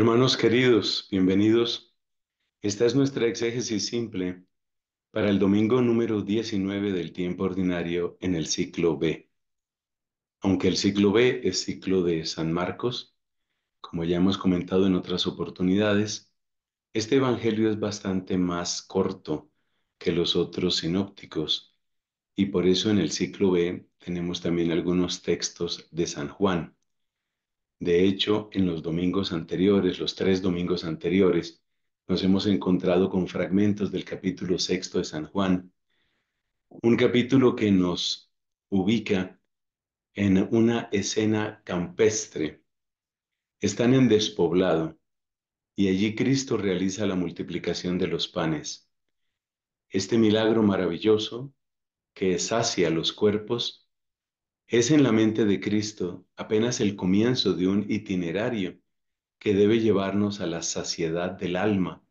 Hermanos queridos, bienvenidos. Esta es nuestra exégesis simple para el domingo número 19 del tiempo ordinario en el ciclo B. Aunque el ciclo B es ciclo de San Marcos, como ya hemos comentado en otras oportunidades, este Evangelio es bastante más corto que los otros sinópticos y por eso en el ciclo B tenemos también algunos textos de San Juan. De hecho, en los domingos anteriores, los tres domingos anteriores, nos hemos encontrado con fragmentos del capítulo sexto de San Juan, un capítulo que nos ubica en una escena campestre. Están en despoblado y allí Cristo realiza la multiplicación de los panes. Este milagro maravilloso que sacia los cuerpos es en la mente de Cristo apenas el comienzo de un itinerario que debe llevarnos a la saciedad del alma,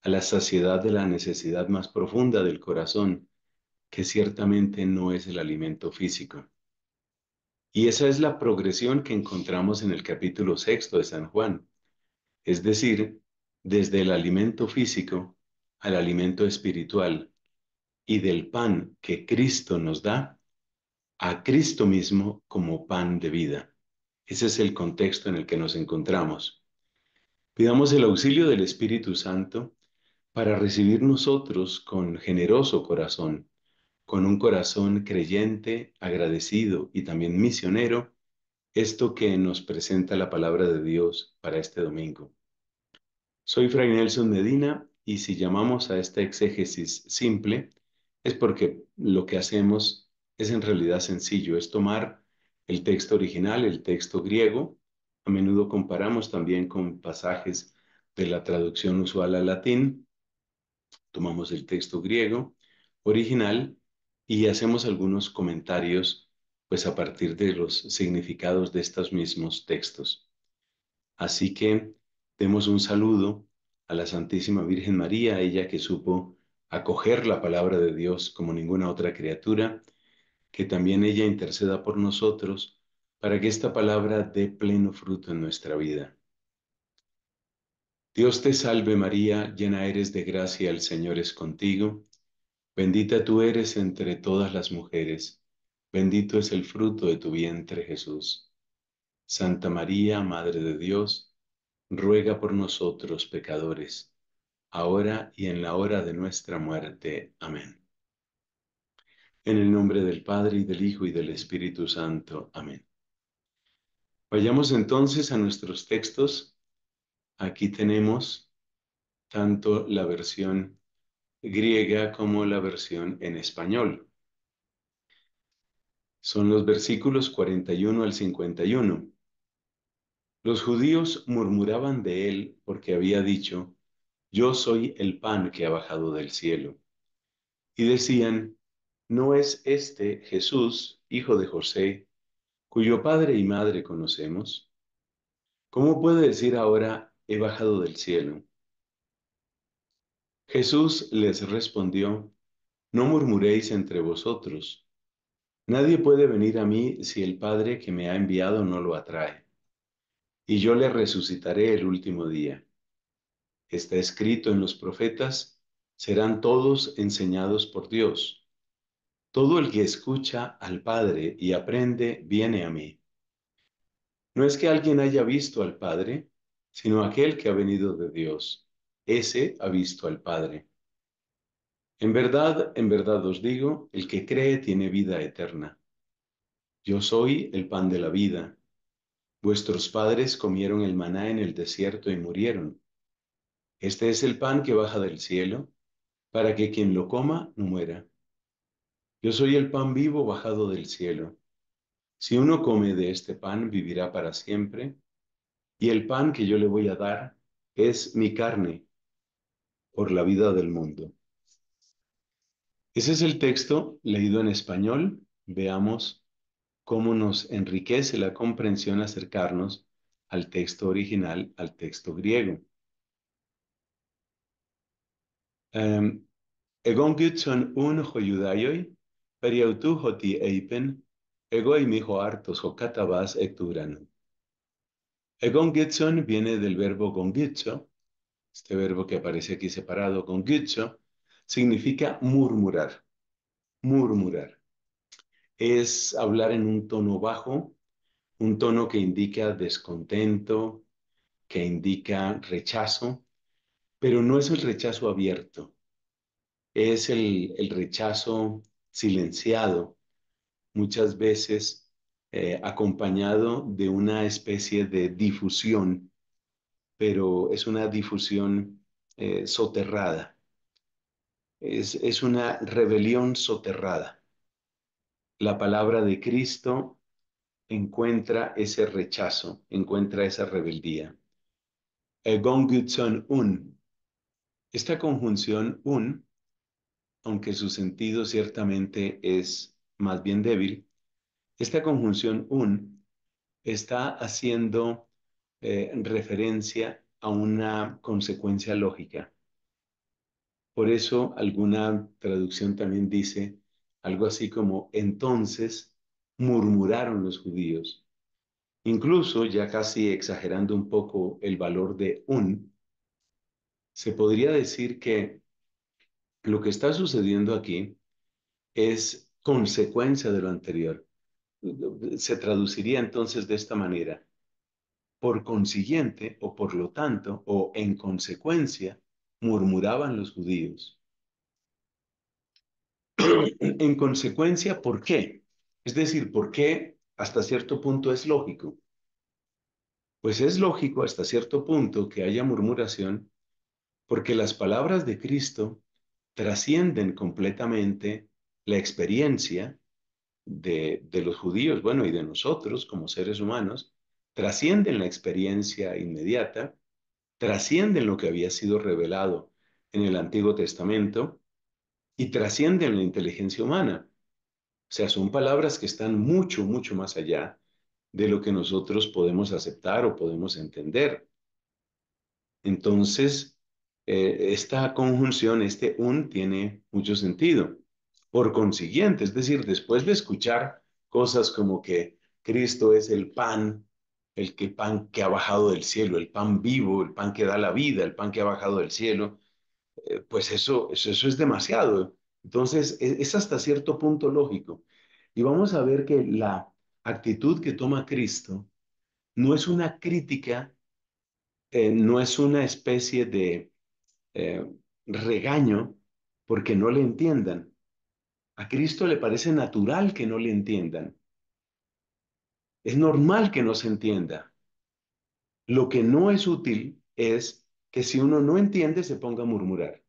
a la saciedad de la necesidad más profunda del corazón, que ciertamente no es el alimento físico. Y esa es la progresión que encontramos en el capítulo sexto de San Juan, es decir, desde el alimento físico al alimento espiritual y del pan que Cristo nos da a Cristo mismo como pan de vida. Ese es el contexto en el que nos encontramos. Pidamos el auxilio del Espíritu Santo para recibir nosotros con generoso corazón, con un corazón creyente, agradecido y también misionero, esto que nos presenta la palabra de Dios para este domingo. Soy Fray Nelson Medina y si llamamos a esta exégesis simple es porque lo que hacemos es en realidad sencillo, es tomar el texto original, el texto griego, a menudo comparamos también con pasajes de la traducción usual al latín, tomamos el texto griego original y hacemos algunos comentarios pues a partir de los significados de estos mismos textos. Así que demos un saludo a la Santísima Virgen María, ella que supo acoger la palabra de Dios como ninguna otra criatura, que también ella interceda por nosotros para que esta palabra dé pleno fruto en nuestra vida. Dios te salve María, llena eres de gracia, el Señor es contigo, bendita tú eres entre todas las mujeres, bendito es el fruto de tu vientre Jesús. Santa María, Madre de Dios, ruega por nosotros pecadores, ahora y en la hora de nuestra muerte. Amén. En el nombre del Padre y del Hijo y del Espíritu Santo. Amén. Vayamos entonces a nuestros textos. Aquí tenemos tanto la versión griega como la versión en español. Son los versículos 41 al 51. Los judíos murmuraban de él porque había dicho, yo soy el pan que ha bajado del cielo. Y decían, ¿No es este Jesús, hijo de José, cuyo padre y madre conocemos? ¿Cómo puede decir ahora, he bajado del cielo? Jesús les respondió, no murmuréis entre vosotros. Nadie puede venir a mí si el Padre que me ha enviado no lo atrae. Y yo le resucitaré el último día. Está escrito en los profetas, serán todos enseñados por Dios. Todo el que escucha al Padre y aprende viene a mí. No es que alguien haya visto al Padre, sino aquel que ha venido de Dios. Ese ha visto al Padre. En verdad, en verdad os digo, el que cree tiene vida eterna. Yo soy el pan de la vida. Vuestros padres comieron el maná en el desierto y murieron. Este es el pan que baja del cielo, para que quien lo coma no muera. Yo soy el pan vivo bajado del cielo. Si uno come de este pan, vivirá para siempre. Y el pan que yo le voy a dar es mi carne por la vida del mundo. Ese es el texto leído en español. Veamos cómo nos enriquece la comprensión acercarnos al texto original, al texto griego. Em, Egon Gutson un Periautu hoti eipen, egoi mijo hartos Egon viene del verbo gongitso, este verbo que aparece aquí separado, gongitso, significa murmurar, murmurar. Es hablar en un tono bajo, un tono que indica descontento, que indica rechazo, pero no es el rechazo abierto, es el, el rechazo silenciado, muchas veces eh, acompañado de una especie de difusión, pero es una difusión eh, soterrada. Es, una rebelión soterrada. La palabra de Cristo encuentra ese rechazo, encuentra esa rebeldía. un. Esta conjunción un aunque su sentido ciertamente es más bien débil, esta conjunción un está haciendo eh, referencia a una consecuencia lógica. Por eso alguna traducción también dice algo así como entonces murmuraron los judíos. Incluso, ya casi exagerando un poco el valor de un, se podría decir que lo que está sucediendo aquí es consecuencia de lo anterior. Se traduciría entonces de esta manera. Por consiguiente, o por lo tanto, o en consecuencia, murmuraban los judíos. en consecuencia, ¿por qué? Es decir, ¿por qué hasta cierto punto es lógico? Pues es lógico hasta cierto punto que haya murmuración porque las palabras de Cristo trascienden completamente la experiencia de, los judíos, bueno, y de nosotros como seres humanos, trascienden la experiencia inmediata, trascienden lo que había sido revelado en el Antiguo Testamento y trascienden la inteligencia humana. O sea, son palabras que están mucho, mucho más allá de lo que nosotros podemos aceptar o podemos entender. Entonces, eh, esta conjunción, este un, tiene mucho sentido. Por consiguiente, es decir, después de escuchar cosas como que Cristo es el pan, el que pan que ha bajado del cielo, el pan vivo, el pan que da la vida, el pan que ha bajado del cielo, eh, pues eso, eso, es demasiado. Entonces, e, es, hasta cierto punto lógico. Y vamos a ver que la actitud que toma Cristo no es una crítica, eh, no es una especie de eh, regaño porque no le entiendan. A Cristo le parece natural que no le entiendan. Es normal que no se entienda. Lo que no es útil es que si uno no entiende se ponga a murmurar.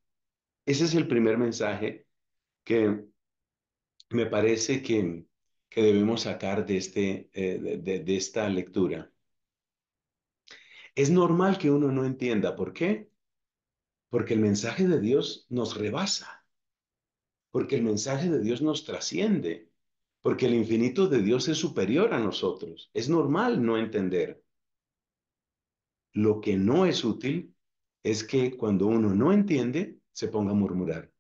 Ese es el primer mensaje que me parece que, que debemos sacar de, este, eh, de, de esta lectura. Es normal que uno no entienda. ¿Por qué? Porque el mensaje de Dios nos rebasa, porque el mensaje de Dios nos trasciende, porque el infinito de Dios es superior a nosotros. Es normal no entender. Lo que no es útil es que cuando uno no entiende, se ponga a murmurar.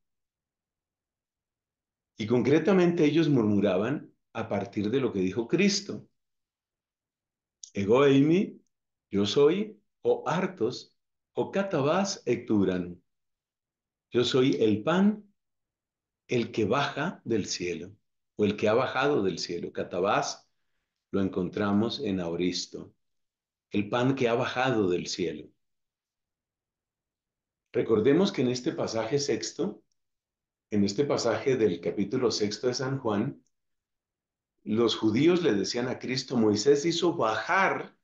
Y concretamente ellos murmuraban a partir de lo que dijo Cristo. Ego eimi, yo soy, o hartos, catabás ecturan. Yo soy el pan, el que baja del cielo, o el que ha bajado del cielo. Catabás lo encontramos en Auristo. El pan que ha bajado del cielo. Recordemos que en este pasaje sexto, en este pasaje del capítulo sexto de San Juan, los judíos le decían a Cristo, Moisés hizo bajar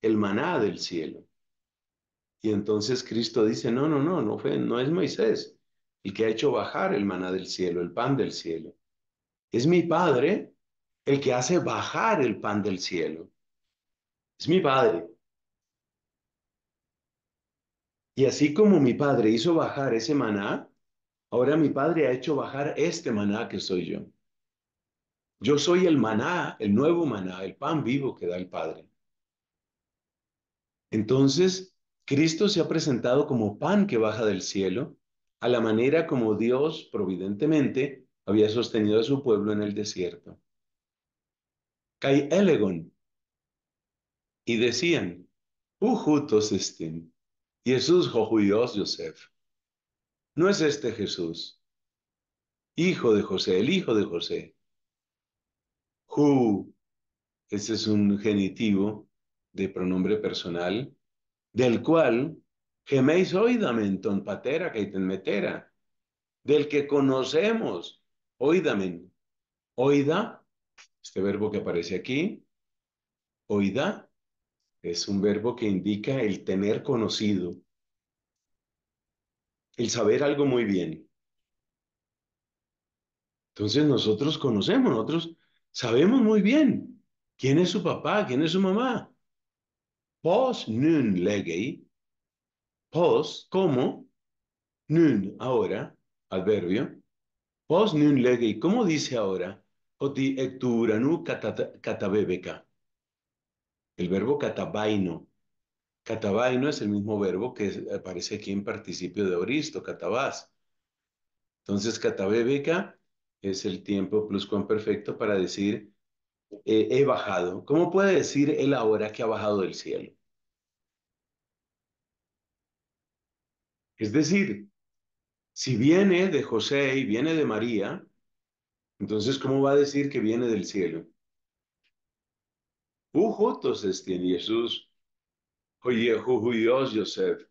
el maná del cielo. Y entonces Cristo dice, no, no, no, no, fue, no es Moisés el que ha hecho bajar el maná del cielo, el pan del cielo. Es mi Padre el que hace bajar el pan del cielo. Es mi Padre. Y así como mi Padre hizo bajar ese maná, ahora mi Padre ha hecho bajar este maná que soy yo. Yo soy el maná, el nuevo maná, el pan vivo que da el Padre. Entonces, Cristo se ha presentado como pan que baja del cielo, a la manera como Dios providentemente había sostenido a su pueblo en el desierto. Y decían, Ujutos Jesús Jojuyos Joseph. No es este Jesús, hijo de José, el hijo de José. Ju, ese es un genitivo de pronombre personal del cual geméis oídamen, ton patera que ten metera, del que conocemos, oídame, oida, este verbo que aparece aquí, oida, es un verbo que indica el tener conocido, el saber algo muy bien. Entonces nosotros conocemos, nosotros sabemos muy bien quién es su papá, quién es su mamá, Pos nun legei, pos como, nun ahora, adverbio, pos nun legei, ¿cómo dice ahora? Oti ecturanu catabebeca. El verbo catabaino. Catabaino es el mismo verbo que aparece aquí en participio de oristo, katabas. Entonces, catabebeca es el tiempo perfecto para decir eh, he bajado. ¿Cómo puede decir él ahora que ha bajado del cielo? Es decir, si viene de José y viene de María, entonces ¿cómo va a decir que viene del cielo? Jesús, oye, Joseph,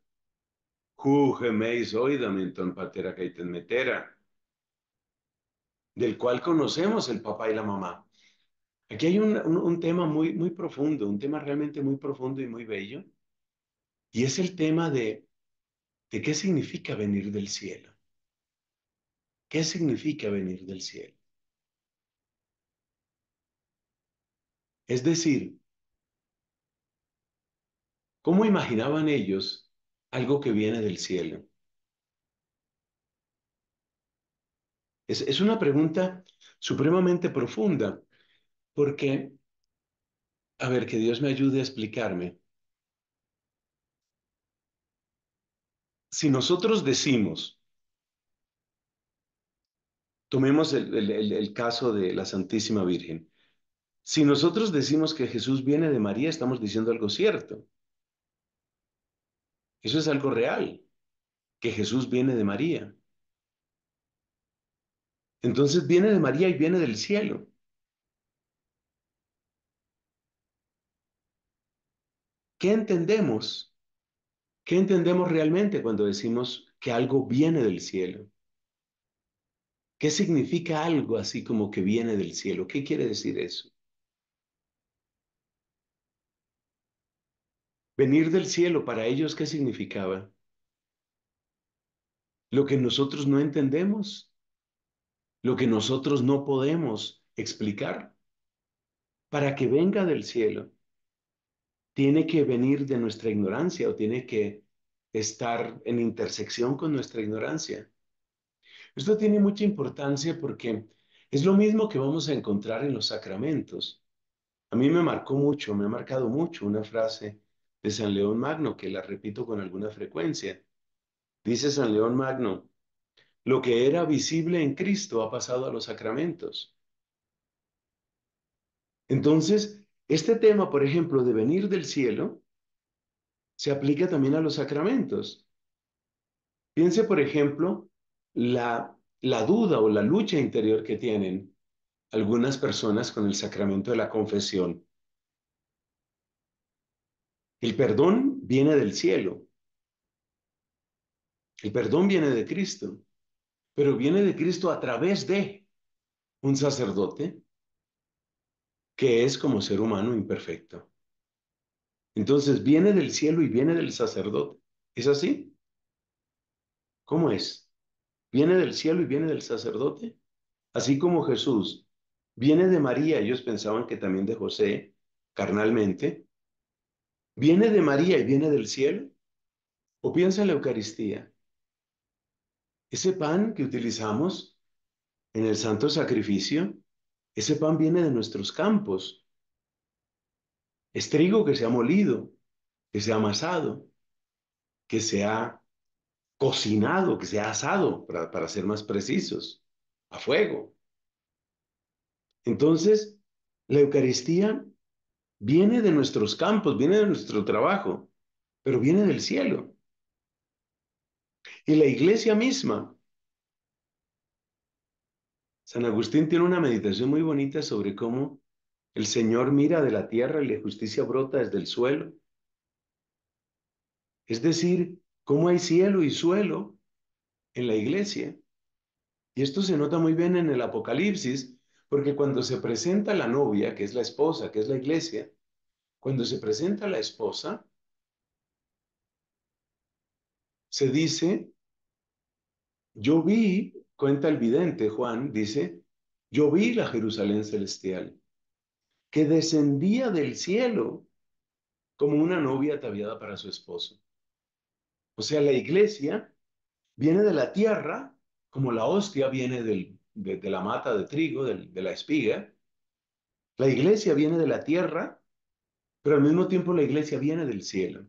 oida patera caiten metera, del cual conocemos el papá y la mamá. Aquí hay un, tema muy, muy profundo, un tema realmente muy profundo y muy bello, y es el tema de, de qué significa venir del cielo. ¿Qué significa venir del cielo? Es decir, ¿cómo imaginaban ellos algo que viene del cielo? Es, es una pregunta supremamente profunda porque, a ver, que Dios me ayude a explicarme. Si nosotros decimos, tomemos el, caso de la Santísima Virgen, si nosotros decimos que Jesús viene de María, estamos diciendo algo cierto. Eso es algo real, que Jesús viene de María. Entonces viene de María y viene del cielo. ¿Qué entendemos? ¿Qué entendemos realmente cuando decimos que algo viene del cielo? ¿Qué significa algo así como que viene del cielo? ¿Qué quiere decir eso? Venir del cielo para ellos, ¿qué significaba? Lo que nosotros no entendemos, lo que nosotros no podemos explicar, para que venga del cielo tiene que venir de nuestra ignorancia o tiene que estar en intersección con nuestra ignorancia. Esto tiene mucha importancia porque es lo mismo que vamos a encontrar en los sacramentos. A mí me marcó mucho, me ha marcado mucho una frase de San León Magno que la repito con alguna frecuencia. Dice San León Magno, lo que era visible en Cristo ha pasado a los sacramentos. Entonces, este tema, por ejemplo, de venir del cielo, se aplica también a los sacramentos. Piense, por ejemplo, la, duda o la lucha interior que tienen algunas personas con el sacramento de la confesión. El perdón viene del cielo. El perdón viene de Cristo, pero viene de Cristo a través de un sacerdote, que es como ser humano imperfecto. Entonces viene del cielo y viene del sacerdote. ¿Es así? ¿Cómo es? ¿Viene del cielo y viene del sacerdote? Así como Jesús viene de María, ellos pensaban que también de José, carnalmente. ¿Viene de María y viene del cielo? ¿O piensa en la Eucaristía? Ese pan que utilizamos en el santo sacrificio ese pan viene de nuestros campos. Es trigo que se ha molido, que se ha amasado, que se ha cocinado, que se ha asado, para, para ser más precisos, a fuego. Entonces, la Eucaristía viene de nuestros campos, viene de nuestro trabajo, pero viene del cielo. Y la iglesia misma San Agustín tiene una meditación muy bonita sobre cómo el Señor mira de la tierra y la justicia brota desde el suelo. Es decir, cómo hay cielo y suelo en la iglesia. Y esto se nota muy bien en el Apocalipsis, porque cuando se presenta la novia, que es la esposa, que es la iglesia, cuando se presenta la esposa, se dice, yo vi cuenta el vidente Juan, dice, yo vi la Jerusalén celestial, que descendía del cielo como una novia ataviada para su esposo. O sea, la iglesia viene de la tierra como la hostia viene del, de, la mata de trigo, de la espiga. La iglesia viene de la tierra, pero al mismo tiempo la iglesia viene del cielo.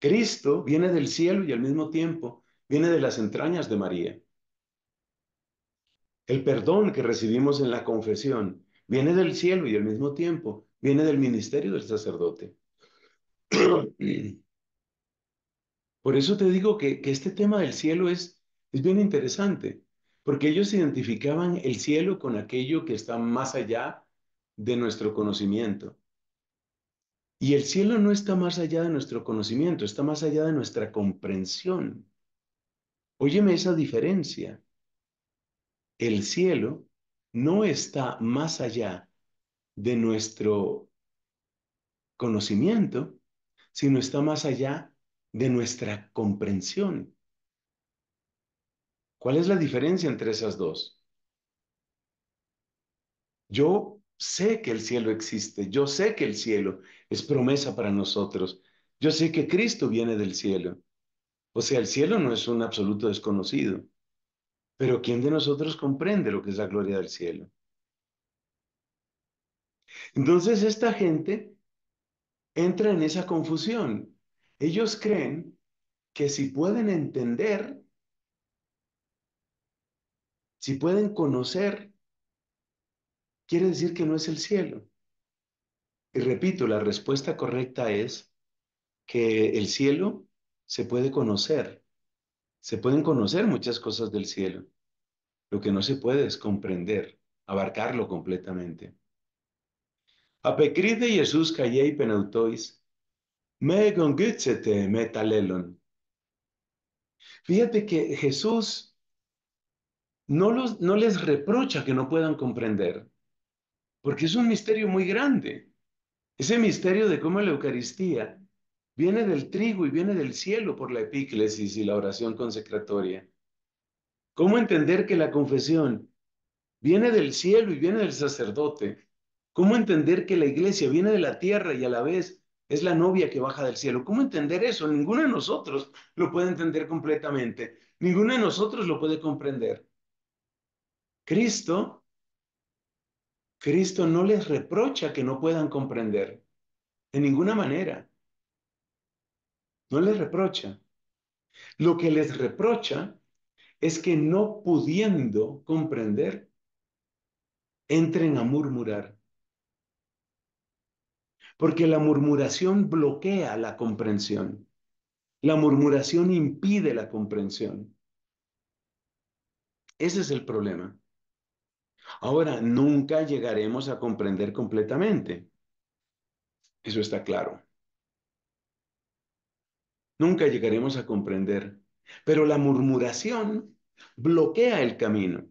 Cristo viene del cielo y al mismo tiempo viene de las entrañas de María. El perdón que recibimos en la confesión viene del cielo y al mismo tiempo viene del ministerio del sacerdote. Por eso te digo que, este tema del cielo es, es bien interesante, porque ellos identificaban el cielo con aquello que está más allá de nuestro conocimiento. Y el cielo no está más allá de nuestro conocimiento, está más allá de nuestra comprensión. Óyeme esa diferencia. El cielo no está más allá de nuestro conocimiento, sino está más allá de nuestra comprensión. ¿Cuál es la diferencia entre esas dos? Yo sé que el cielo existe, yo sé que el cielo es promesa para nosotros, yo sé que Cristo viene del cielo, o sea, el cielo no es un absoluto desconocido. Pero ¿quién de nosotros comprende lo que es la gloria del cielo? Entonces esta gente entra en esa confusión. Ellos creen que si pueden entender, si pueden conocer, quiere decir que no es el cielo. Y repito, la respuesta correcta es que el cielo se puede conocer. Se pueden conocer muchas cosas del cielo. Lo que no se puede es comprender, abarcarlo completamente. de Jesús callei penautois, me metalelon. Fíjate que Jesús no, los, no les reprocha que no puedan comprender, porque es un misterio muy grande. Ese misterio de cómo la Eucaristía Viene del trigo y viene del cielo por la epíclesis y la oración consecratoria. ¿Cómo entender que la confesión viene del cielo y viene del sacerdote? ¿Cómo entender que la iglesia viene de la tierra y a la vez es la novia que baja del cielo? ¿Cómo entender eso? Ninguno de nosotros lo puede entender completamente. Ninguno de nosotros lo puede comprender. Cristo, Cristo no les reprocha que no puedan comprender. De ninguna manera. No les reprocha. Lo que les reprocha es que no pudiendo comprender, entren a murmurar. Porque la murmuración bloquea la comprensión. La murmuración impide la comprensión. Ese es el problema. Ahora, nunca llegaremos a comprender completamente. Eso está claro nunca llegaremos a comprender. Pero la murmuración bloquea el camino.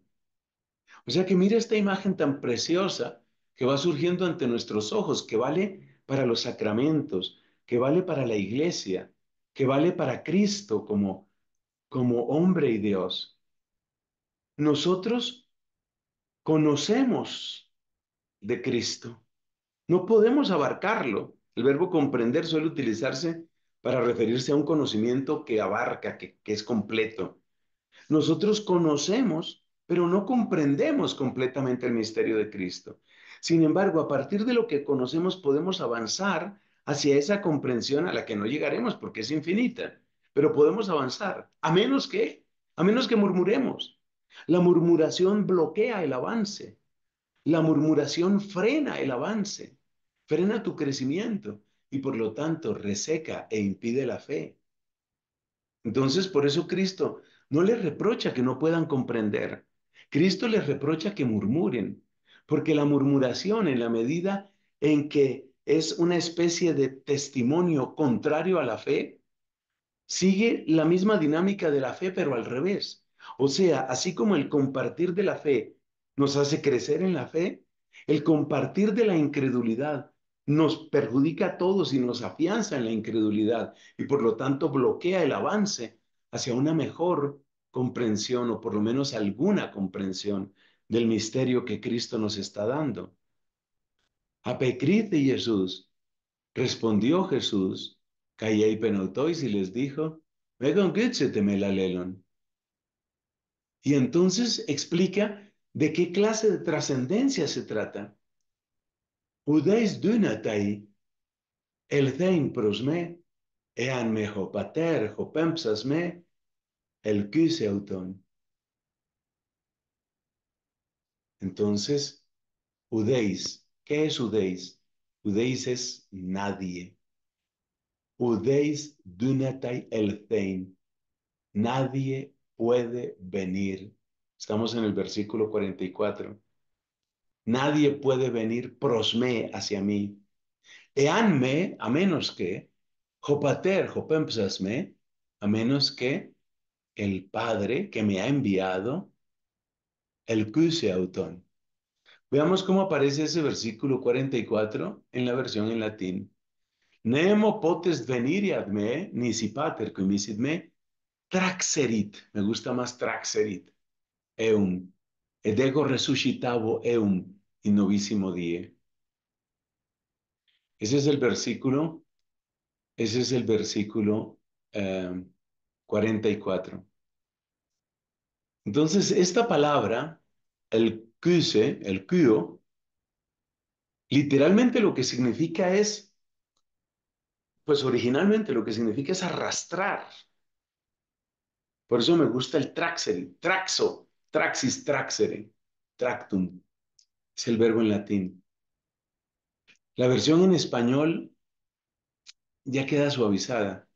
O sea que mira esta imagen tan preciosa que va surgiendo ante nuestros ojos, que vale para los sacramentos, que vale para la iglesia, que vale para Cristo como, como hombre y Dios. Nosotros conocemos de Cristo. No podemos abarcarlo. El verbo comprender suele utilizarse para referirse a un conocimiento que abarca, que, es completo. Nosotros conocemos, pero no comprendemos completamente el misterio de Cristo. Sin embargo, a partir de lo que conocemos podemos avanzar hacia esa comprensión a la que no llegaremos porque es infinita, pero podemos avanzar, a menos que, a menos que murmuremos. La murmuración bloquea el avance, la murmuración frena el avance, frena tu crecimiento y por lo tanto reseca e impide la fe. Entonces, por eso Cristo no les reprocha que no puedan comprender. Cristo les reprocha que murmuren, porque la murmuración en la medida en que es una especie de testimonio contrario a la fe, sigue la misma dinámica de la fe, pero al revés. O sea, así como el compartir de la fe nos hace crecer en la fe, el compartir de la incredulidad nos perjudica a todos y nos afianza en la incredulidad y por lo tanto bloquea el avance hacia una mejor comprensión o por lo menos alguna comprensión del misterio que Cristo nos está dando. A Pecrit y Jesús respondió Jesús, callé y y les dijo, Y entonces explica de qué clase de trascendencia se trata. Ουδές dunatai el thein prosme ean pater, jopempsasme, el ο Entonces, udeis, ¿Qué es udeis? Udeis es nadie. Udéis dunatai thein. Nadie puede venir. Estamos en el versículo 44. Nadie puede venir prosme hacia mí. Eanme, a menos que, jopater, jopempsasme, a menos que el Padre que me ha enviado, el autón. Veamos cómo aparece ese versículo 44 en la versión en latín. Nemo potes venir nisipater me traxerit. Me gusta más traxerit. Eum. Edego resuscitavo eum. Y novísimo día. Ese es el versículo, ese es el versículo 44. Eh, Entonces, esta palabra, el cuse, el cuyo, literalmente lo que significa es, pues originalmente lo que significa es arrastrar. Por eso me gusta el traxer traxo, traxis, traxere, tractum, es el verbo en latín. La versión en español ya queda suavizada.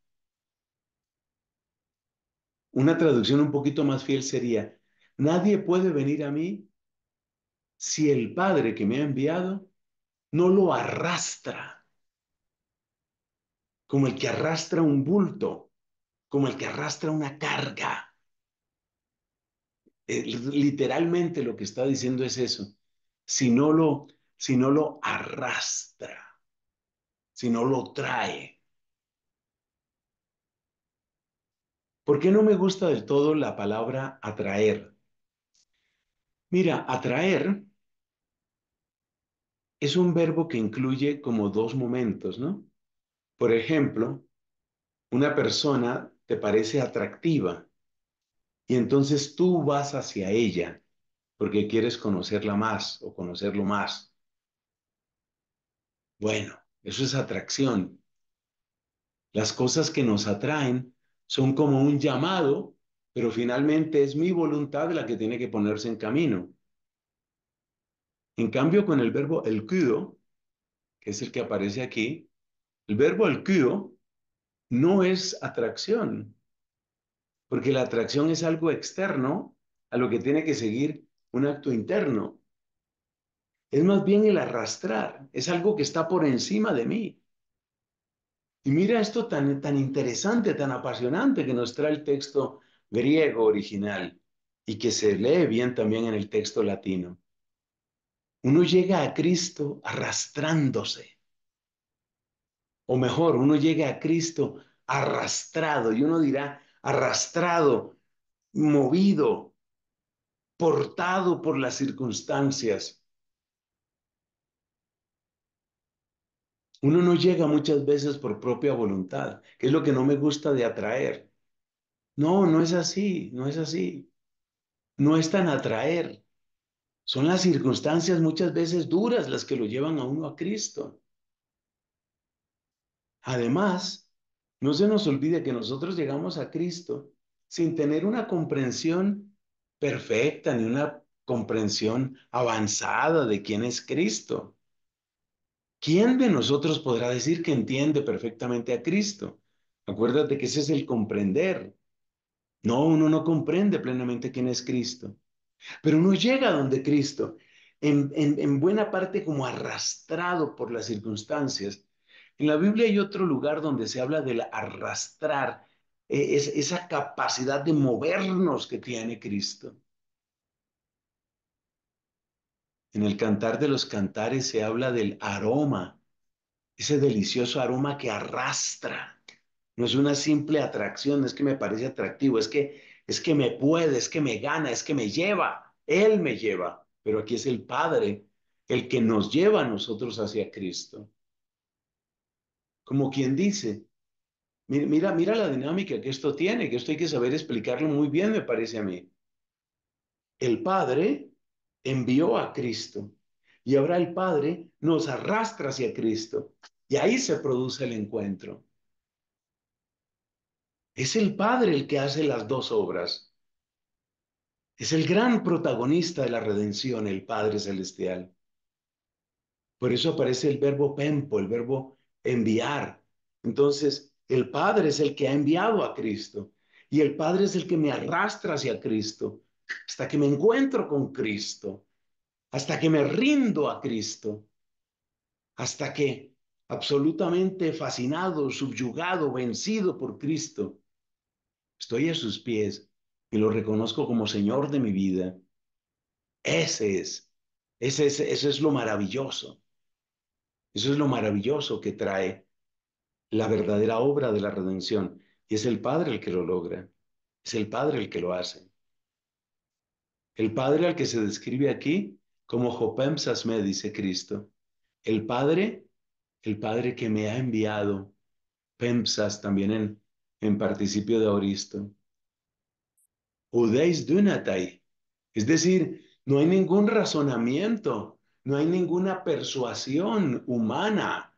Una traducción un poquito más fiel sería, nadie puede venir a mí si el Padre que me ha enviado no lo arrastra, como el que arrastra un bulto, como el que arrastra una carga. Eh, literalmente lo que está diciendo es eso si no lo, arrastra, si no lo trae. ¿Por qué no me gusta del todo la palabra atraer? Mira, atraer es un verbo que incluye como dos momentos, ¿no? Por ejemplo, una persona te parece atractiva y entonces tú vas hacia ella porque quieres conocerla más o conocerlo más. Bueno, eso es atracción. Las cosas que nos atraen son como un llamado, pero finalmente es mi voluntad la que tiene que ponerse en camino. En cambio, con el verbo el cuido, que es el que aparece aquí, el verbo el cuido no es atracción, porque la atracción es algo externo a lo que tiene que seguir un acto interno. Es más bien el arrastrar, es algo que está por encima de mí. Y mira esto tan, tan interesante, tan apasionante que nos trae el texto griego original y que se lee bien también en el texto latino. Uno llega a Cristo arrastrándose. O mejor, uno llega a Cristo arrastrado y uno dirá, arrastrado, movido, portado por las circunstancias. Uno no llega muchas veces por propia voluntad, que es lo que no me gusta de atraer. No, no es así, no es así. No es tan atraer. Son las circunstancias muchas veces duras las que lo llevan a uno a Cristo. Además, no se nos olvide que nosotros llegamos a Cristo sin tener una comprensión perfecta, ni una comprensión avanzada de quién es Cristo. ¿Quién de nosotros podrá decir que entiende perfectamente a Cristo? Acuérdate que ese es el comprender. No, uno no comprende plenamente quién es Cristo, pero uno llega donde Cristo, en, en buena parte como arrastrado por las circunstancias. En la Biblia hay otro lugar donde se habla del arrastrar e-, esa capacidad de movernos que tiene Cristo. En el cantar de los cantares se habla del aroma, ese delicioso aroma que arrastra. No es una simple atracción, es que me parece atractivo, es que, es que me puede, es que me gana, es que me lleva, Él me lleva. Pero aquí es el Padre el que nos lleva a nosotros hacia Cristo. Como quien dice, Mira, la dinámica que esto tiene, que esto hay que saber explicarlo muy bien, me parece a mí. El Padre envió a Cristo y ahora el Padre nos arrastra hacia Cristo y ahí se produce el encuentro. Es el Padre el que hace las dos obras. Es el gran protagonista de la redención, el Padre Celestial. Por eso aparece el verbo pempo, el verbo enviar. Entonces, el Padre es el que ha enviado a Cristo y el Padre es el que me arrastra hacia Cristo hasta que me encuentro con Cristo, hasta que me rindo a Cristo, hasta que absolutamente fascinado, subyugado, vencido por Cristo, estoy a sus pies y lo reconozco como Señor de mi vida. Ese es, ese es, eso es lo maravilloso. Eso es lo maravilloso que trae la verdadera obra de la redención. Y es el Padre el que lo logra, es el Padre el que lo hace. El Padre al que se describe aquí como Jopemsas me dice Cristo. El Padre, el Padre que me ha enviado. Pemsas también en, en participio de Auristo. Udeis Dunatai. Es decir, no hay ningún razonamiento, no hay ninguna persuasión humana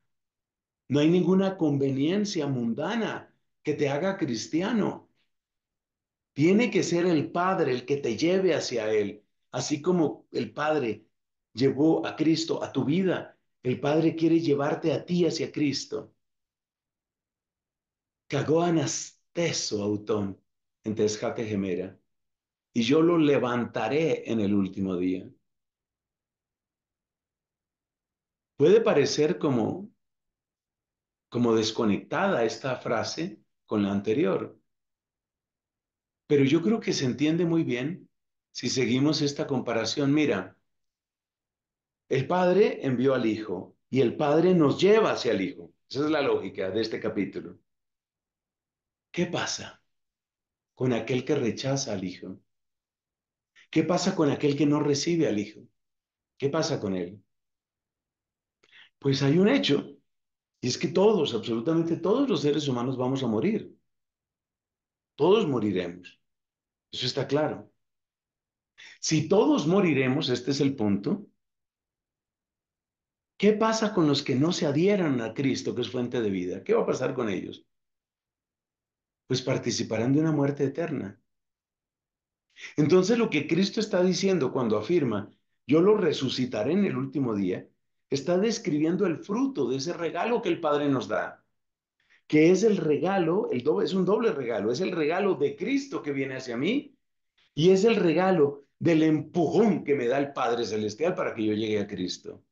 no hay ninguna conveniencia mundana que te haga cristiano. Tiene que ser el Padre el que te lleve hacia Él, así como el Padre llevó a Cristo a tu vida. El Padre quiere llevarte a ti hacia Cristo. Cagó anasteso autón, en Tezcate gemera, y yo lo levantaré en el último día. Puede parecer como como desconectada esta frase con la anterior. Pero yo creo que se entiende muy bien si seguimos esta comparación. Mira, el Padre envió al Hijo y el Padre nos lleva hacia el Hijo. Esa es la lógica de este capítulo. ¿Qué pasa con aquel que rechaza al Hijo? ¿Qué pasa con aquel que no recibe al Hijo? ¿Qué pasa con él? Pues hay un hecho y es que todos, absolutamente todos los seres humanos vamos a morir. Todos moriremos. Eso está claro. Si todos moriremos, este es el punto, ¿qué pasa con los que no se adhieran a Cristo, que es fuente de vida? ¿Qué va a pasar con ellos? Pues participarán de una muerte eterna. Entonces lo que Cristo está diciendo cuando afirma, yo lo resucitaré en el último día, está describiendo el fruto de ese regalo que el Padre nos da, que es el regalo, el doble, es un doble regalo, es el regalo de Cristo que viene hacia mí y es el regalo del empujón que me da el Padre Celestial para que yo llegue a Cristo.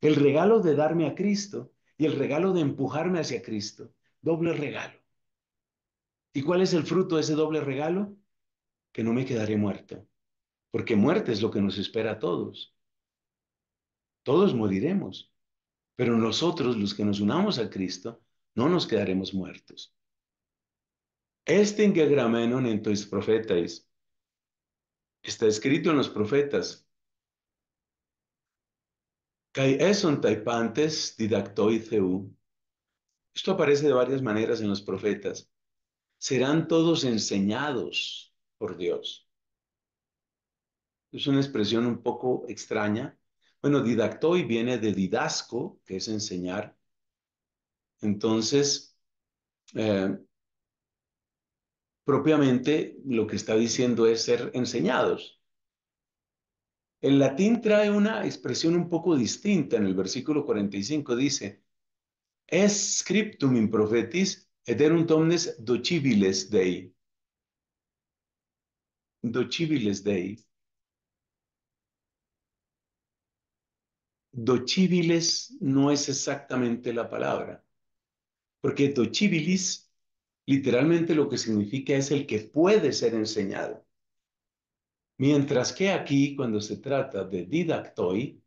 El regalo de darme a Cristo y el regalo de empujarme hacia Cristo, doble regalo. ¿Y cuál es el fruto de ese doble regalo? Que no me quedaré muerto, porque muerte es lo que nos espera a todos. Todos moriremos, pero nosotros, los que nos unamos a Cristo, no nos quedaremos muertos. Este está escrito en los profetas. Esto aparece de varias maneras en los profetas. Serán todos enseñados por Dios. Es una expresión un poco extraña, bueno, didactoi viene de didasco, que es enseñar. Entonces, eh, propiamente lo que está diciendo es ser enseñados. El latín trae una expresión un poco distinta en el versículo 45, dice, es scriptum in profetis eterunt omnes docibiles dei. Docibiles dei. dochibiles no es exactamente la palabra, porque docibilis literalmente lo que significa es el que puede ser enseñado. Mientras que aquí, cuando se trata de didactoi,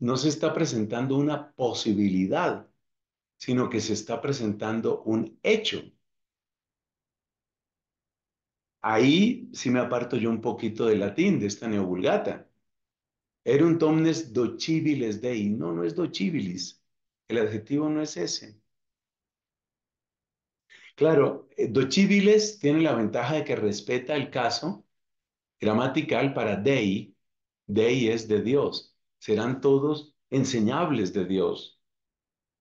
no se está presentando una posibilidad, sino que se está presentando un hecho. Ahí sí me aparto yo un poquito del latín, de esta neovulgata, tomnes omnes docibiles Dei. No, no es docibilis. El adjetivo no es ese. Claro, eh, docibiles tiene la ventaja de que respeta el caso gramatical para Dei. Dei es de Dios. Serán todos enseñables de Dios.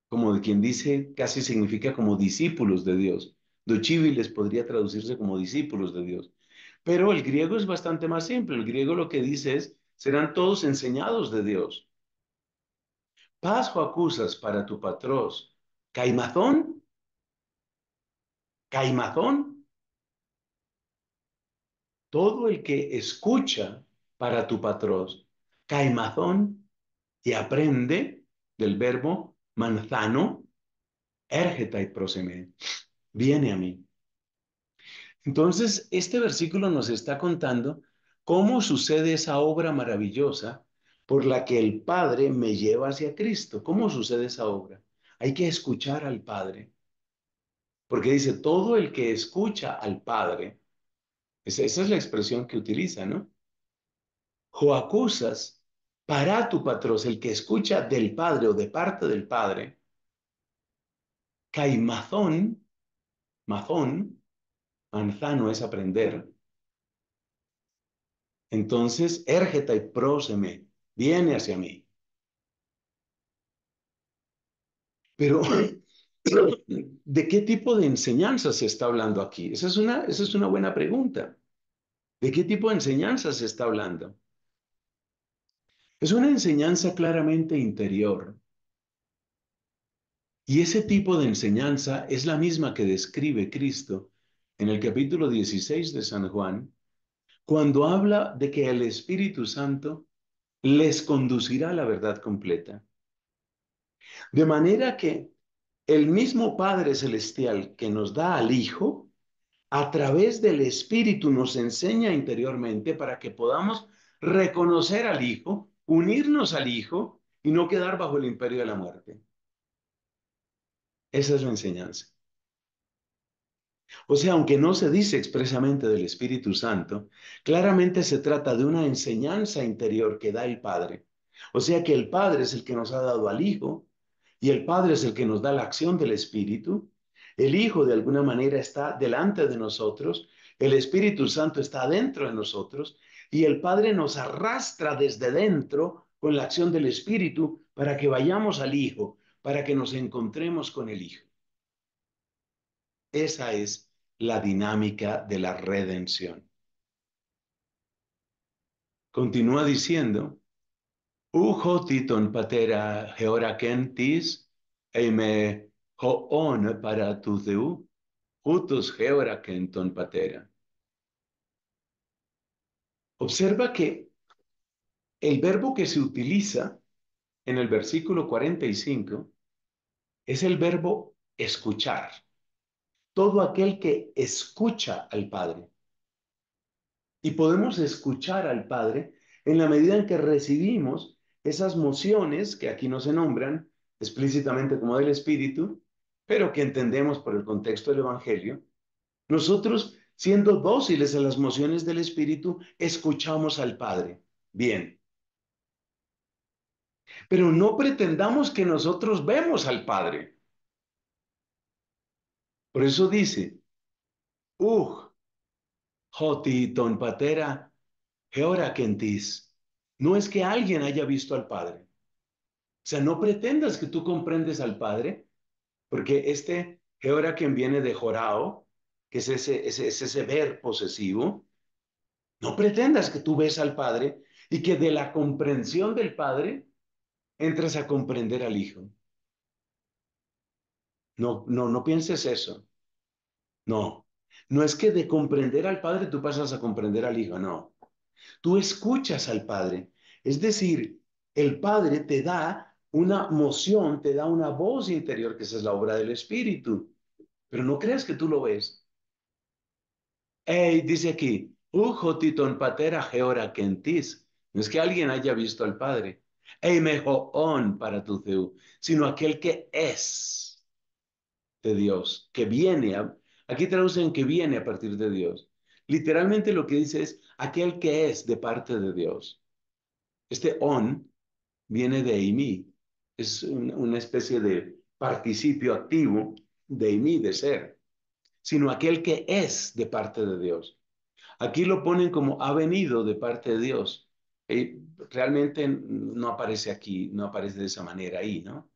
Como de quien dice, casi significa como discípulos de Dios. Docibiles podría traducirse como discípulos de Dios. Pero el griego es bastante más simple. El griego lo que dice es serán todos enseñados de Dios. Pasjo acusas para tu patroz, caimazón, caimazón. Todo el que escucha para tu patroz, caimazón, y aprende del verbo manzano, ergeta y proseme, viene a mí. Entonces, este versículo nos está contando ¿Cómo sucede esa obra maravillosa por la que el Padre me lleva hacia Cristo? ¿Cómo sucede esa obra? Hay que escuchar al Padre. Porque dice, todo el que escucha al Padre, esa, es la expresión que utiliza, ¿no? Joacusas, para tu patroz, el que escucha del Padre o de parte del Padre, caimazón, mazón, manzano es aprender, entonces, ergeta y próseme, viene hacia mí. Pero, ¿de qué tipo de enseñanza se está hablando aquí? Esa es una, esa es una buena pregunta. ¿De qué tipo de enseñanza se está hablando? Es una enseñanza claramente interior. Y ese tipo de enseñanza es la misma que describe Cristo en el capítulo 16 de San Juan, cuando habla de que el Espíritu Santo les conducirá a la verdad completa. De manera que el mismo Padre Celestial que nos da al Hijo, a través del Espíritu nos enseña interiormente para que podamos reconocer al Hijo, unirnos al Hijo y no quedar bajo el imperio de la muerte. Esa es la enseñanza. O sea, aunque no se dice expresamente del Espíritu Santo, claramente se trata de una enseñanza interior que da el Padre. O sea que el Padre es el que nos ha dado al Hijo y el Padre es el que nos da la acción del Espíritu. El Hijo de alguna manera está delante de nosotros, el Espíritu Santo está dentro de nosotros y el Padre nos arrastra desde dentro con la acción del Espíritu para que vayamos al Hijo, para que nos encontremos con el Hijo. Esa es la dinámica de la redención. Continúa diciendo, titon patera para tu patera. Observa que el verbo que se utiliza en el versículo 45 es el verbo escuchar todo aquel que escucha al Padre. Y podemos escuchar al Padre en la medida en que recibimos esas mociones que aquí no se nombran explícitamente como del Espíritu, pero que entendemos por el contexto del Evangelio. Nosotros, siendo dóciles a las mociones del Espíritu, escuchamos al Padre. Bien. Pero no pretendamos que nosotros vemos al Padre. Por eso dice, Uj, Joti Patera, Geora Kentis. No es que alguien haya visto al Padre. O sea, no pretendas que tú comprendes al Padre, porque este Geora quien viene de Jorao, que es ese, es ese ver posesivo, no pretendas que tú ves al Padre y que de la comprensión del Padre entras a comprender al Hijo. No, no, no pienses eso. No, no es que de comprender al Padre tú pasas a comprender al Hijo, no. Tú escuchas al Padre. Es decir, el Padre te da una moción, te da una voz interior, que esa es la obra del Espíritu. Pero no creas que tú lo ves. Hey, dice aquí, titon patera geora kentis. No es que alguien haya visto al Padre. Hey, on para tu ceu, sino aquel que es de Dios, que viene, aquí traducen que viene a partir de Dios. Literalmente lo que dice es aquel que es de parte de Dios. Este on viene de mí es una especie de participio activo de mí de ser, sino aquel que es de parte de Dios. Aquí lo ponen como ha venido de parte de Dios. Y realmente no aparece aquí, no aparece de esa manera ahí, ¿no?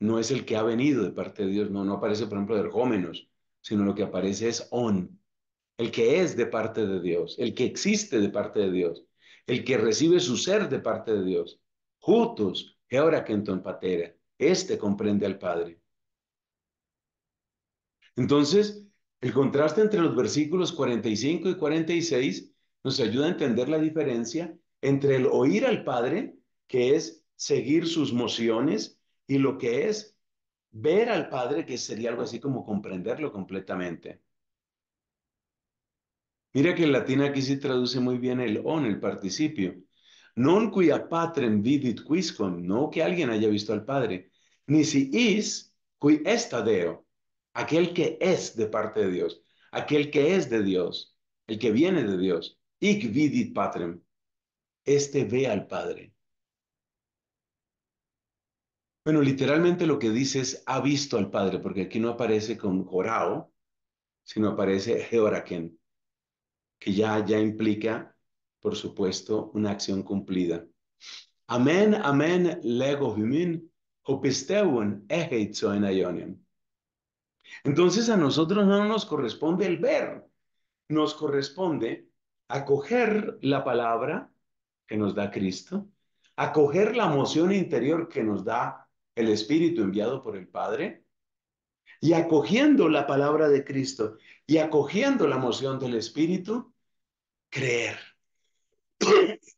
no es el que ha venido de parte de Dios, no, no aparece, por ejemplo, de Jómenos, sino lo que aparece es on, el que es de parte de Dios, el que existe de parte de Dios, el que recibe su ser de parte de Dios. que ahora que patera, este comprende al Padre. Entonces, el contraste entre los versículos 45 y 46 nos ayuda a entender la diferencia entre el oír al Padre, que es seguir sus mociones, y lo que es ver al Padre, que sería algo así como comprenderlo completamente. Mira que en latín aquí sí traduce muy bien el on, el participio. Non quia patrem vidit quisquam, no que alguien haya visto al Padre, ni si is, qui estadeo, aquel que es de parte de Dios, aquel que es de Dios, el que viene de Dios, ic vidit patrem, este ve al Padre. Bueno, literalmente lo que dice es ha visto al Padre, porque aquí no aparece con Jorao, sino aparece Jehoraquén, que ya, ya implica, por supuesto, una acción cumplida. Amén, amén, lego humin, en Entonces a nosotros no nos corresponde el ver, nos corresponde acoger la palabra que nos da Cristo, acoger la emoción interior que nos da el Espíritu enviado por el Padre y acogiendo la palabra de Cristo y acogiendo la moción del Espíritu, creer.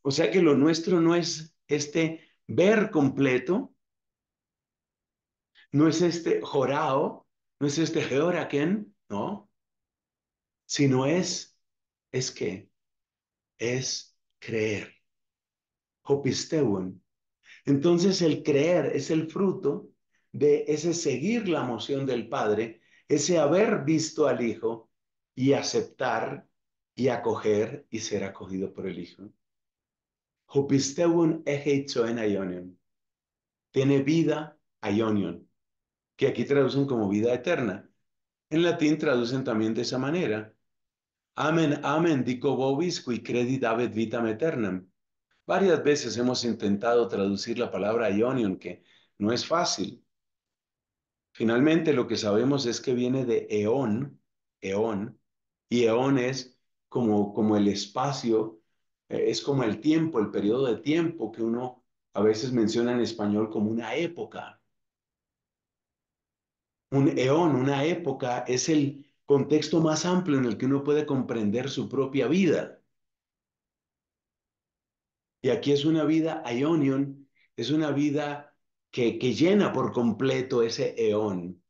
O sea que lo nuestro no es este ver completo, no es este jorao, no es este georaquén, no, sino es, es que, es creer. Hopistewen entonces el creer es el fruto de ese seguir la moción del Padre, ese haber visto al Hijo y aceptar y acoger y ser acogido por el Hijo. Jupisteun en aionion. Tiene vida aionion, que aquí traducen como vida eterna. En latín traducen también de esa manera. Amen, amen, dico vobis qui credit vitam eternam. Varias veces hemos intentado traducir la palabra eonion, que no es fácil. Finalmente, lo que sabemos es que viene de eón, eón, y eón es como, como el espacio, eh, es como el tiempo, el periodo de tiempo que uno a veces menciona en español como una época. Un eón, una época, es el contexto más amplio en el que uno puede comprender su propia vida. Y aquí es una vida Ionion, es una vida que, llena por completo ese eón.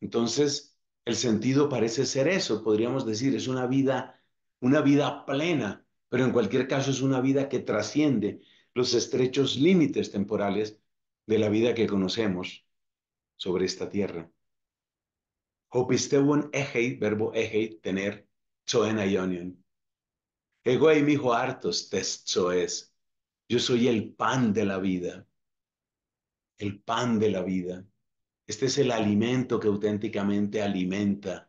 Entonces, el sentido parece ser eso, podríamos decir, es una vida, una vida plena, pero en cualquier caso es una vida que trasciende los estrechos límites temporales de la vida que conocemos sobre esta tierra. Hopisteuon egei, verbo egei, tener, zoen ionion. Ego y mi hijo hartos es. Yo soy el pan de la vida. El pan de la vida. Este es el alimento que auténticamente alimenta.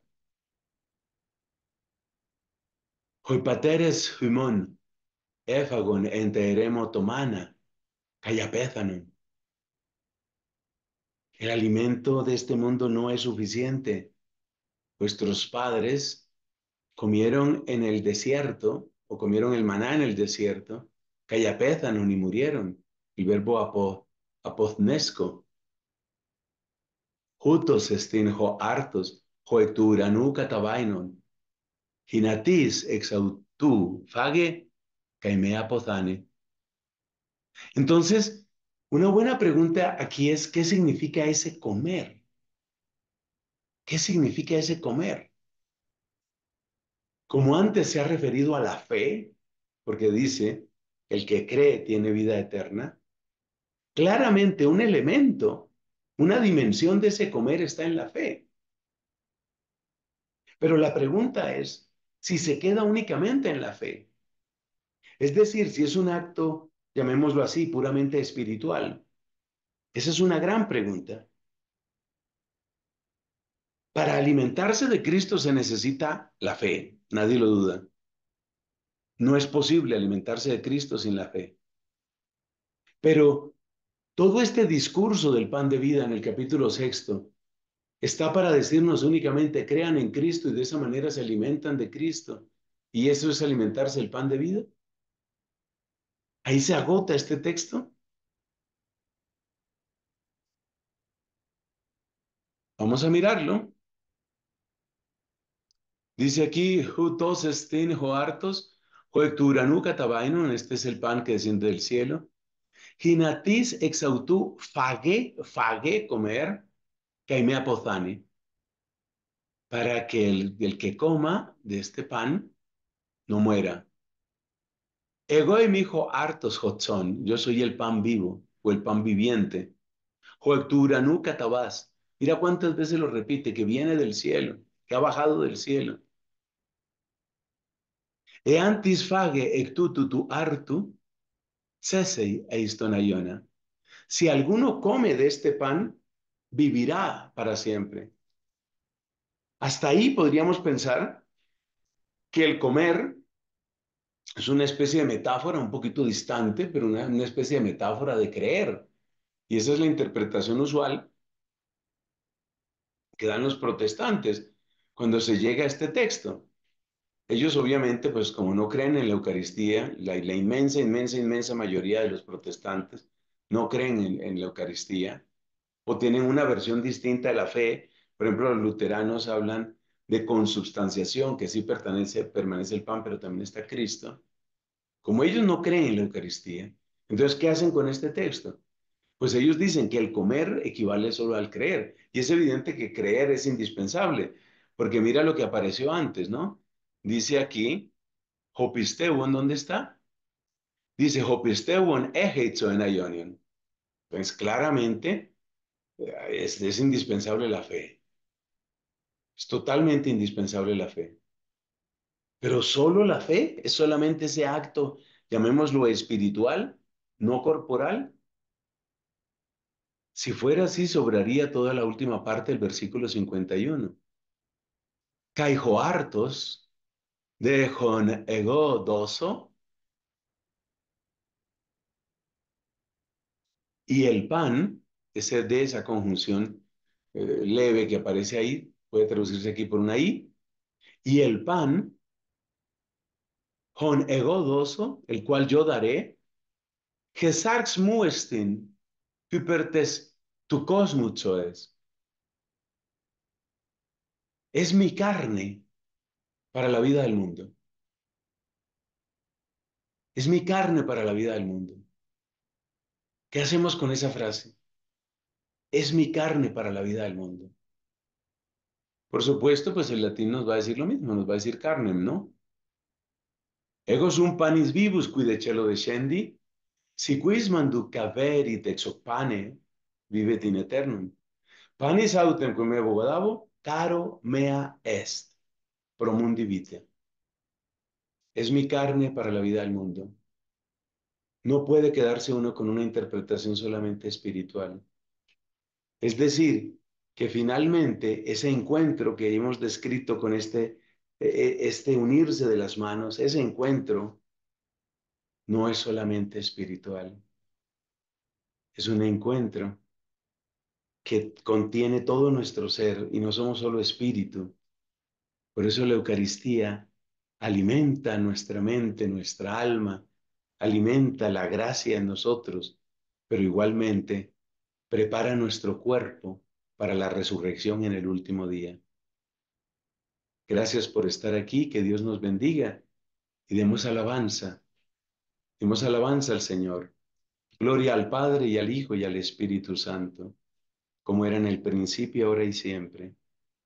éfagon tomana, El alimento de este mundo no es suficiente. Vuestros padres comieron en el desierto o comieron el maná en el desierto, callapezanos ni murieron, el verbo apo, apoznesco. Jutos estinjo artos, hartos, catabainon, ginatis exautú fage caimea pozane. Entonces, una buena pregunta aquí es, ¿qué significa ese comer? ¿Qué significa ese comer? Como antes se ha referido a la fe, porque dice, el que cree tiene vida eterna, claramente un elemento, una dimensión de ese comer está en la fe. Pero la pregunta es si se queda únicamente en la fe. Es decir, si es un acto, llamémoslo así, puramente espiritual. Esa es una gran pregunta. Para alimentarse de Cristo se necesita la fe, nadie lo duda. No es posible alimentarse de Cristo sin la fe. Pero todo este discurso del pan de vida en el capítulo sexto está para decirnos únicamente crean en Cristo y de esa manera se alimentan de Cristo. ¿Y eso es alimentarse el pan de vida? Ahí se agota este texto. Vamos a mirarlo. Dice aquí, Jutos estin joartos, joecturanu catabainon, este es el pan que desciende del cielo. Ginatis exautú fage fage comer, caimea pozani. Para que el, que coma de este pan no muera. Ego y mi hijo hartos yo soy el pan vivo o el pan viviente. Joecturanu catabás, mira cuántas veces lo repite, que viene del cielo, que ha bajado del cielo. E si alguno come de este pan, vivirá para siempre. Hasta ahí podríamos pensar que el comer es una especie de metáfora, un poquito distante, pero una especie de metáfora de creer. Y esa es la interpretación usual que dan los protestantes cuando se llega a este texto. Ellos obviamente, pues como no creen en la Eucaristía, la, inmensa, inmensa, inmensa mayoría de los protestantes no creen en, la Eucaristía o tienen una versión distinta de la fe. Por ejemplo, los luteranos hablan de consubstanciación, que sí pertenece, permanece el pan, pero también está Cristo. Como ellos no creen en la Eucaristía, entonces, ¿qué hacen con este texto? Pues ellos dicen que el comer equivale solo al creer. Y es evidente que creer es indispensable, porque mira lo que apareció antes, ¿no? Dice aquí, Hopisteuon, ¿dónde está? Dice Hopisteuon ejeitzo en Ionion. Entonces, claramente, eh, es, indispensable la fe. Es totalmente indispensable la fe. Pero solo la fe es solamente ese acto, llamémoslo espiritual, no corporal. Si fuera así, sobraría toda la última parte del versículo 51. Caijo hartos, de ego doso. Y el pan, ese de esa conjunción eh, leve que aparece ahí, puede traducirse aquí por una i. Y el pan, con ego doso, el cual yo daré, muestin, hypertes tu cosmucho es. Es mi carne para la vida del mundo. Es mi carne para la vida del mundo. ¿Qué hacemos con esa frase? Es mi carne para la vida del mundo. Por supuesto, pues el latín nos va a decir lo mismo, nos va a decir carne, ¿no? Ego sum panis vivus qui de cielo descendi, si quis manducaverit ex pane vivet in eternum. Panis autem que me caro mea est. Promundivite. Es mi carne para la vida del mundo. No puede quedarse uno con una interpretación solamente espiritual. Es decir, que finalmente ese encuentro que hemos descrito con este, e, e, este unirse de las manos, ese encuentro no es solamente espiritual. Es un encuentro que contiene todo nuestro ser y no somos solo espíritu, por eso la Eucaristía alimenta nuestra mente, nuestra alma, alimenta la gracia en nosotros, pero igualmente prepara nuestro cuerpo para la resurrección en el último día. Gracias por estar aquí, que Dios nos bendiga y demos alabanza. Demos alabanza al Señor. Gloria al Padre y al Hijo y al Espíritu Santo, como era en el principio, ahora y siempre